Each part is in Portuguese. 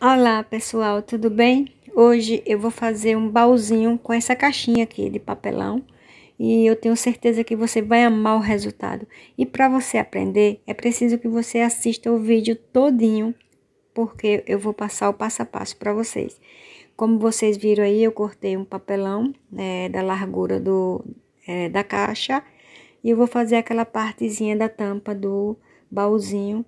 Olá pessoal, tudo bem? Hoje eu vou fazer um baúzinho com essa caixinha aqui de papelão e eu tenho certeza que você vai amar o resultado. E para você aprender, é preciso que você assista o vídeo todinho, porque eu vou passar o passo a passo para vocês. Como vocês viram aí, eu cortei um papelão né, da largura do, é, da caixa e eu vou fazer aquela partezinha da tampa do baúzinho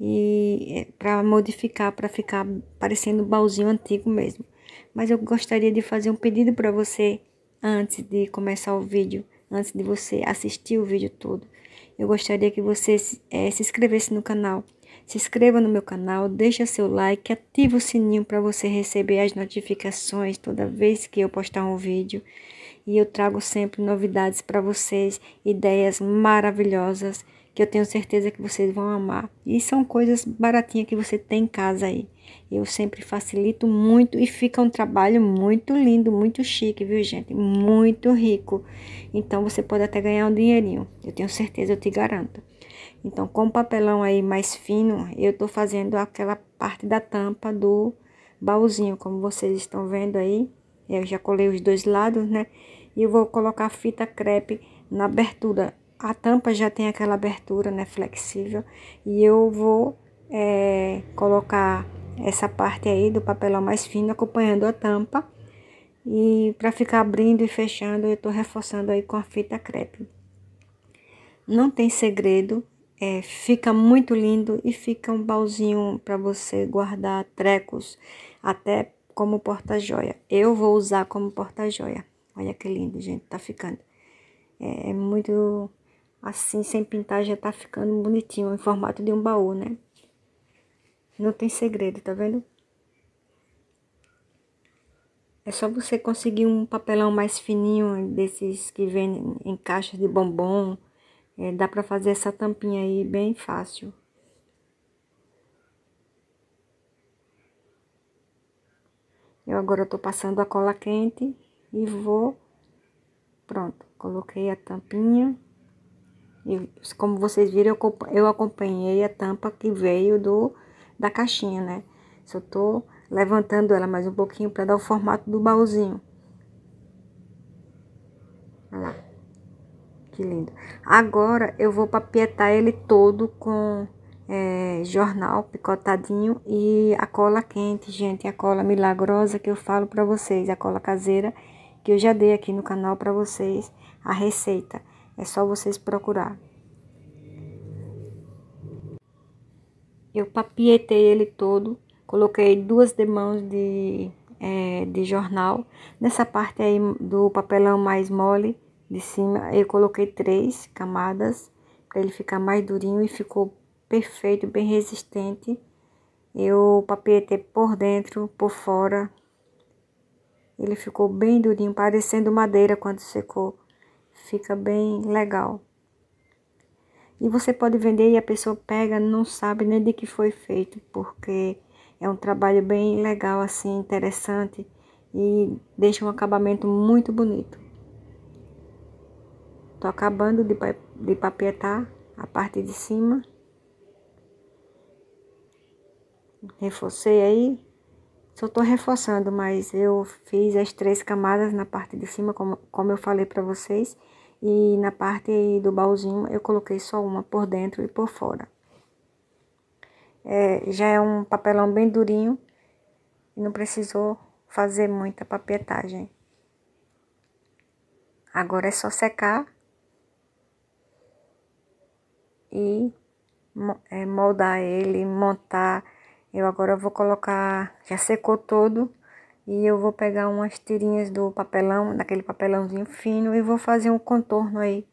e é, para modificar para ficar parecendo um baúzinho antigo mesmo. Mas eu gostaria de fazer um pedido para você antes de começar o vídeo, antes de você assistir o vídeo todo. Eu gostaria que você é, se inscrevesse no canal. Se inscreva no meu canal, deixa seu like, ativa o sininho para você receber as notificações toda vez que eu postar um vídeo. E eu trago sempre novidades para vocês, ideias maravilhosas que eu tenho certeza que vocês vão amar. E são coisas baratinhas que você tem em casa aí. Eu sempre facilito muito e fica um trabalho muito lindo, muito chique, viu, gente? Muito rico. Então você pode até ganhar um dinheirinho. Eu tenho certeza, eu te garanto. Então, com papelão aí mais fino, eu tô fazendo aquela parte da tampa do baúzinho, como vocês estão vendo aí. Eu já colei os dois lados, né? E eu vou colocar fita crepe na abertura a tampa já tem aquela abertura, né, flexível, e eu vou é, colocar essa parte aí do papelão mais fino acompanhando a tampa, e para ficar abrindo e fechando, eu tô reforçando aí com a fita crepe. Não tem segredo, é, fica muito lindo e fica um balzinho para você guardar trecos, até como porta-joia. Eu vou usar como porta-joia. Olha que lindo, gente, tá ficando. É, é muito assim, sem pintar, já tá ficando bonitinho, em formato de um baú, né? Não tem segredo, tá vendo? É só você conseguir um papelão mais fininho, desses que vem em caixas de bombom. É, dá pra fazer essa tampinha aí bem fácil. Eu agora tô passando a cola quente e vou... Pronto, coloquei a tampinha. E como vocês viram, eu acompanhei a tampa que veio do da caixinha, né? Só tô levantando ela mais um pouquinho para dar o formato do baúzinho. Olha lá. Que lindo. Agora eu vou papietar ele todo com é, jornal picotadinho e a cola quente, gente. A cola milagrosa que eu falo para vocês. A cola caseira que eu já dei aqui no canal para vocês a receita. É só vocês procurar. Eu papietei ele todo, coloquei duas demãos de, é, de jornal. Nessa parte aí do papelão mais mole de cima, eu coloquei três camadas para ele ficar mais durinho e ficou perfeito, bem resistente. Eu papietei por dentro, por fora. Ele ficou bem durinho, parecendo madeira quando secou fica bem legal. E você pode vender e a pessoa pega, não sabe nem de que foi feito, porque é um trabalho bem legal, assim, interessante e deixa um acabamento muito bonito. Tô acabando de, de papietar a parte de cima. Reforcei aí. Só tô reforçando, mas eu fiz as três camadas na parte de cima, como, como eu falei para vocês e na parte do baúzinho eu coloquei só uma por dentro e por fora. É, já é um papelão bem durinho e não precisou fazer muita papetagem. Agora é só secar e é, moldar ele, montar. Eu agora vou colocar, já secou todo, e eu vou pegar umas tirinhas do papelão, daquele papelãozinho fino, e vou fazer um contorno aí,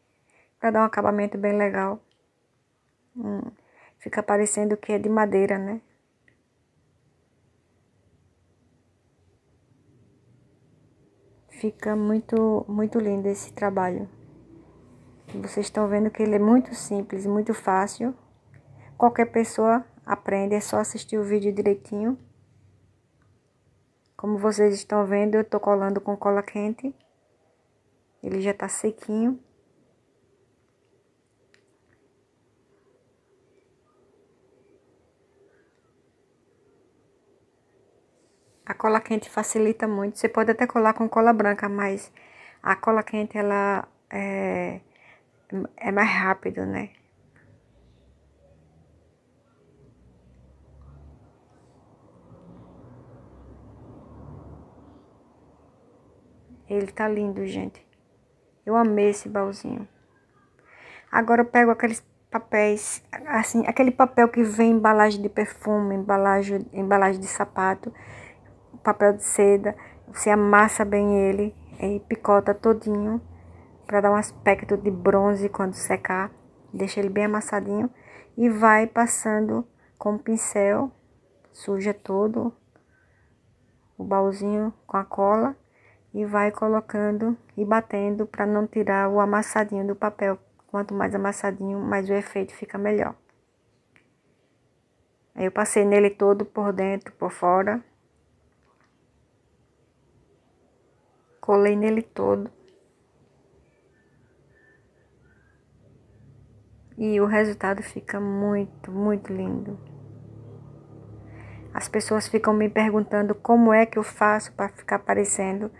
para dar um acabamento bem legal. Hum, fica parecendo que é de madeira, né? Fica muito, muito lindo esse trabalho. Vocês estão vendo que ele é muito simples, muito fácil. Qualquer pessoa aprende, é só assistir o vídeo direitinho como vocês estão vendo, eu tô colando com cola quente. Ele já tá sequinho. A cola quente facilita muito. Você pode até colar com cola branca, mas a cola quente ela é, é mais rápido, né? Ele tá lindo, gente. Eu amei esse baúzinho. Agora eu pego aqueles papéis, assim, aquele papel que vem embalagem de perfume, embalagem, embalagem de sapato, papel de seda. Você amassa bem ele e picota todinho para dar um aspecto de bronze quando secar. Deixa ele bem amassadinho e vai passando com o pincel, suja todo o baúzinho com a cola e vai colocando e batendo para não tirar o amassadinho do papel. Quanto mais amassadinho, mais o efeito fica melhor. Aí eu passei nele todo por dentro, por fora. Colei nele todo. E o resultado fica muito, muito lindo. As pessoas ficam me perguntando como é que eu faço para ficar parecendo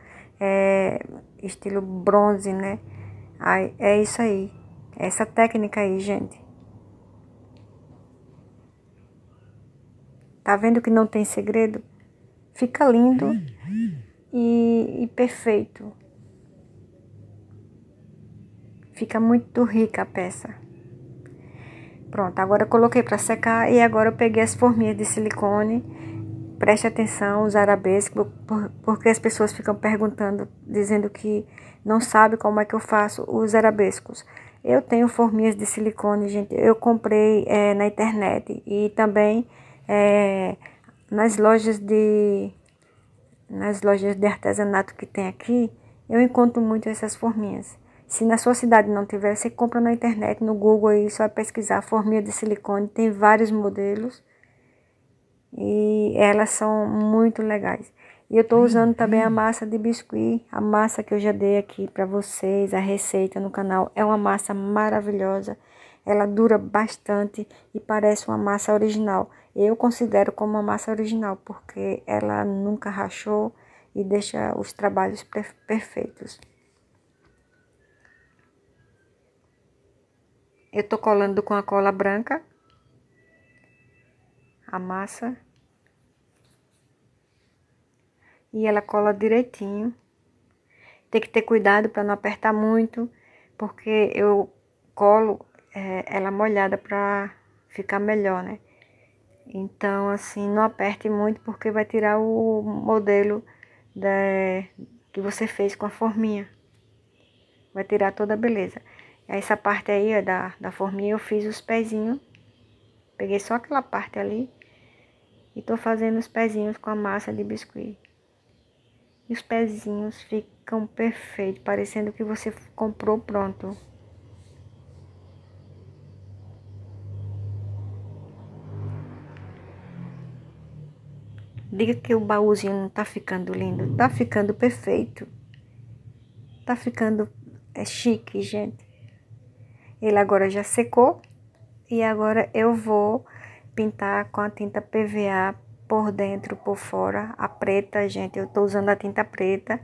é, estilo bronze, né? Aí, é isso aí. É essa técnica aí, gente. Tá vendo que não tem segredo? Fica lindo e, e perfeito. Fica muito rica a peça. Pronto, agora eu coloquei para secar e agora eu peguei as forminhas de silicone preste atenção os arabescos, porque as pessoas ficam perguntando, dizendo que não sabe como é que eu faço os arabescos. Eu tenho forminhas de silicone, gente, eu comprei é, na internet e também é, nas lojas de nas lojas de artesanato que tem aqui, eu encontro muito essas forminhas. Se na sua cidade não tiver, você compra na internet, no Google aí, só pesquisar forminha de silicone, tem vários modelos e elas são muito legais. E eu estou usando também a massa de biscuit, a massa que eu já dei aqui para vocês, a receita no canal. É uma massa maravilhosa, ela dura bastante e parece uma massa original. Eu considero como uma massa original, porque ela nunca rachou e deixa os trabalhos perfeitos. Eu estou colando com a cola branca a massa. E ela cola direitinho. Tem que ter cuidado para não apertar muito, porque eu colo é, ela molhada para ficar melhor, né? Então, assim, não aperte muito porque vai tirar o modelo da, que você fez com a forminha. Vai tirar toda a beleza. Essa parte aí ó, da, da forminha eu fiz os pezinhos. Peguei só aquela parte ali e tô fazendo os pezinhos com a massa de biscuit. E os pezinhos ficam perfeitos, parecendo que você comprou pronto. Diga que o baúzinho não tá ficando lindo. Tá ficando perfeito. Tá ficando é chique, gente. Ele agora já secou. E agora eu vou pintar com a tinta PVA por dentro, por fora, a preta, gente, eu tô usando a tinta preta.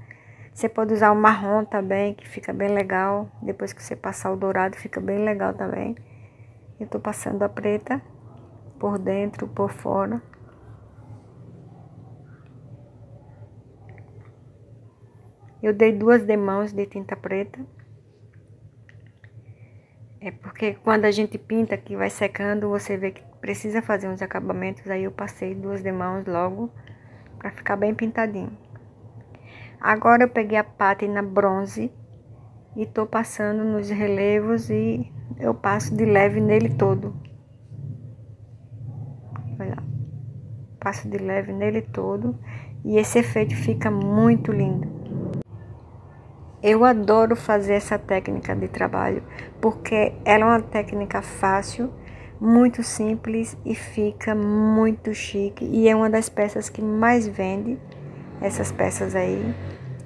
Você pode usar o marrom também, que fica bem legal, depois que você passar o dourado fica bem legal também. Eu tô passando a preta por dentro, por fora. Eu dei duas demãos de tinta preta. É porque quando a gente pinta que vai secando, você vê que precisa fazer uns acabamentos, aí eu passei duas demãos logo para ficar bem pintadinho. Agora eu peguei a pátina bronze e tô passando nos relevos e eu passo de leve nele todo. Olha lá. Passo de leve nele todo e esse efeito fica muito lindo. Eu adoro fazer essa técnica de trabalho porque ela é uma técnica fácil muito simples e fica muito chique e é uma das peças que mais vende essas peças aí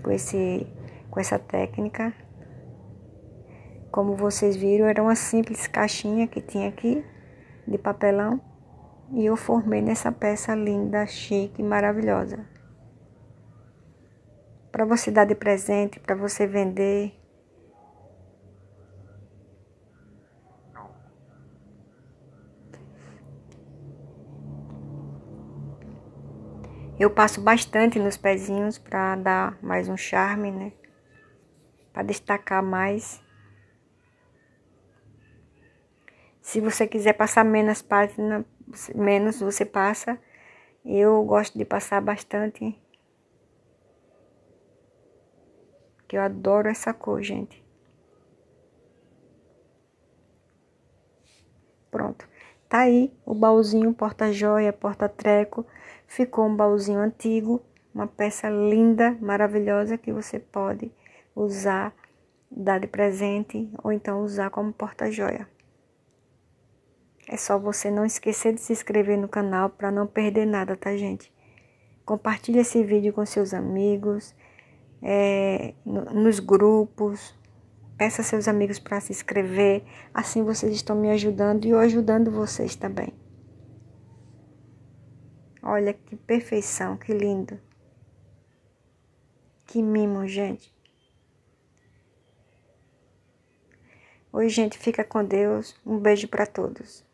com esse com essa técnica como vocês viram era uma simples caixinha que tinha aqui de papelão e eu formei nessa peça linda chique maravilhosa para você dar de presente para você vender Eu passo bastante nos pezinhos para dar mais um charme, né? Para destacar mais. Se você quiser passar menos página, menos você passa. Eu gosto de passar bastante. Que eu adoro essa cor, gente. Pronto. Tá aí o baúzinho porta-joia, porta-treco. Ficou um baúzinho antigo, uma peça linda, maravilhosa que você pode usar, dar de presente ou então usar como porta-joia. É só você não esquecer de se inscrever no canal para não perder nada, tá, gente? Compartilhe esse vídeo com seus amigos, é, nos grupos, Peça a seus amigos para se inscrever. Assim vocês estão me ajudando e eu ajudando vocês também. Olha que perfeição, que lindo. Que mimo, gente. Oi, gente, fica com Deus. Um beijo para todos.